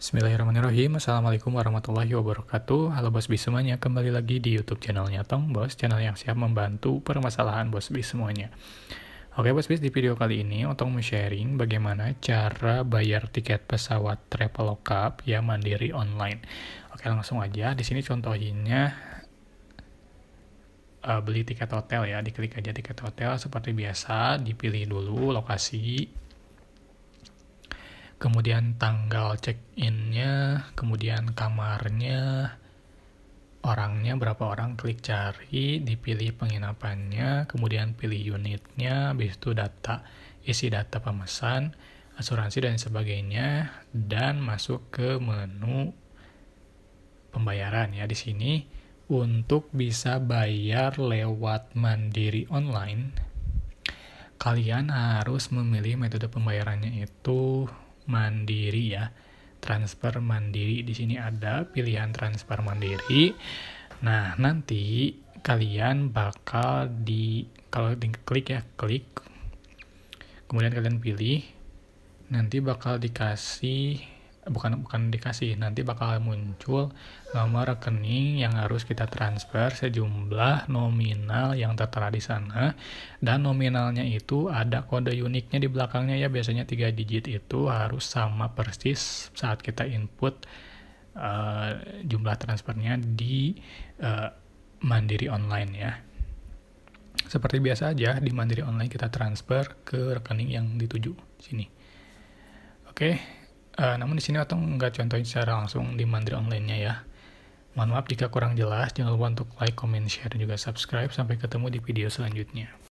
Bismillahirrahmanirrahim. Assalamualaikum warahmatullahi wabarakatuh. Halo Bos bis semuanya, kembali lagi di YouTube channelnya Tong Bos, channel yang siap membantu permasalahan Bos bis semuanya. Oke Bos Bis, di video kali ini Otong mau sharing bagaimana cara bayar tiket pesawat Traveloka ya mandiri online. Oke langsung aja, di sini contohnya uh, eh, beli tiket hotel ya, diklik aja tiket hotel seperti biasa, dipilih dulu lokasi, kemudian tanggal check-innya, kemudian kamarnya, orangnya berapa orang, klik cari, dipilih penginapannya, kemudian pilih unitnya, habis itu data, isi data pemesan, asuransi dan sebagainya, dan masuk ke menu pembayaran ya di sini untuk bisa bayar lewat Mandiri online. Kalian harus memilih metode pembayarannya itu mandiri ya transfer mandiri di sini ada pilihan transfer mandiri nah nanti kalian bakal di kalau di klik ya klik kemudian kalian pilih nanti bakal dikasih bukan bukan dikasih nanti bakal muncul nomor rekening yang harus kita transfer sejumlah nominal yang tertera di sana dan nominalnya itu ada kode uniknya di belakangnya ya biasanya tiga digit itu harus sama persis saat kita input uh, jumlah transfernya di uh, Mandiri online ya seperti biasa aja di Mandiri online kita transfer ke rekening yang dituju sini oke okay. Uh, namun di sini atau nggak contohin secara langsung di mandiri online-nya ya. Mohon maaf jika kurang jelas, jangan lupa untuk like, comment, share, dan juga subscribe. Sampai ketemu di video selanjutnya.